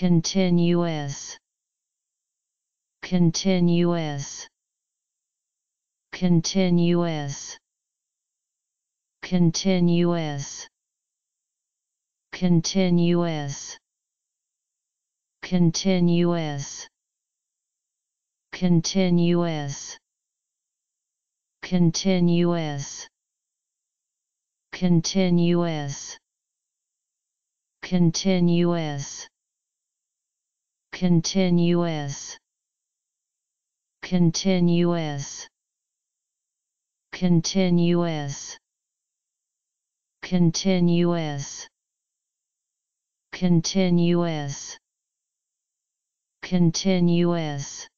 Continuous. Continuous. Continuous. Continuous. Continuous. Continuous. Continuous. Continuous. Continuous. Continuous. Continuous. Continuous. Continuous. Continuous. Continuous. Continuous.